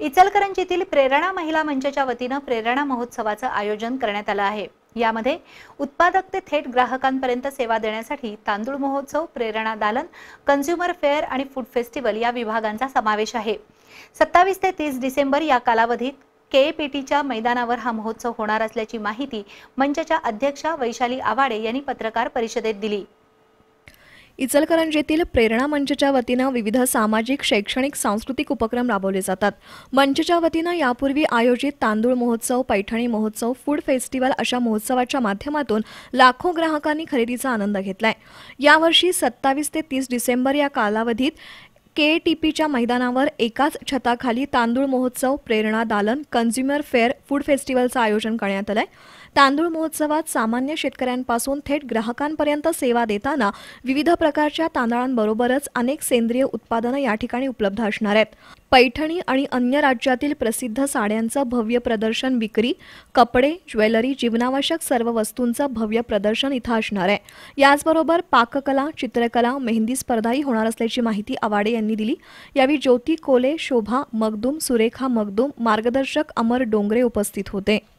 इचलकरंजीतील प्रेरणा महिला मंचच्या वतीनं प्रेरणा महोत्सवाचं आयोजन करण्यात आलं आहे यामध्ये उत्पादक ते थेट ग्राहकांपर्यंत सेवा देण्यासाठी तांदूळ महोत्सव प्रेरणा दालन कन्झ्युमर फेअर आणि फूड फेस्टिवल या विभागांचा समावेश आहे सत्तावीस ते तीस डिसेंबर या कालावधीत केएपीटीच्या मैदानावर हा महोत्सव होणार असल्याची माहिती मंचाच्या अध्यक्षा वैशाली आवाडे यांनी पत्रकार परिषदेत दिली इचलकरंजीतील प्रेरणा मंचच्या वतीनं विविध सामाजिक शैक्षणिक सांस्कृतिक उपक्रम राबवले जातात मंचच्या वतीनं यापूर्वी आयोजित तांदूळ महोत्सव पैठणी महोत्सव फूड फेस्टिवल अशा महोत्सवाच्या माध्यमातून लाखो ग्राहकांनी खरेदीचा आनंद घेतलाय यावर्षी सत्तावीस ते तीस डिसेंबर या कालावधीत के टी मैदानावर एकाच छताखाली तांदूळ महोत्सव प्रेरणा दालन कन्झ्युमर फेअर फूड फेस्टिवलचं आयोजन करण्यात आलंय तांदूळ महोत्सवात सामान्य शेतकऱ्यांपासून थेट ग्राहकांपर्यंत सेवा देताना विविध प्रकारच्या तांदळांबरोबरच अनेक सेंद्रिय उत्पादनं या ठिकाणी उपलब्ध असणार आहेत पैठणी आणि अन्य राज्यातील प्रसिद्ध साड्यांचं भव्य प्रदर्शन विक्री कपडे ज्वेलरी जीवनावश्यक सर्व वस्तूंचं भव्य प्रदर्शन इथं असणार आहे याचबरोबर पाककला चित्रकला मेहंदी स्पर्धाही होणार असल्याची माहिती आवाडे यांनी दिली यावेळी ज्योती कोले शोभा मगदूम सुरेखा मगदूम मार्गदर्शक अमर डोंगरे उपस्थित होते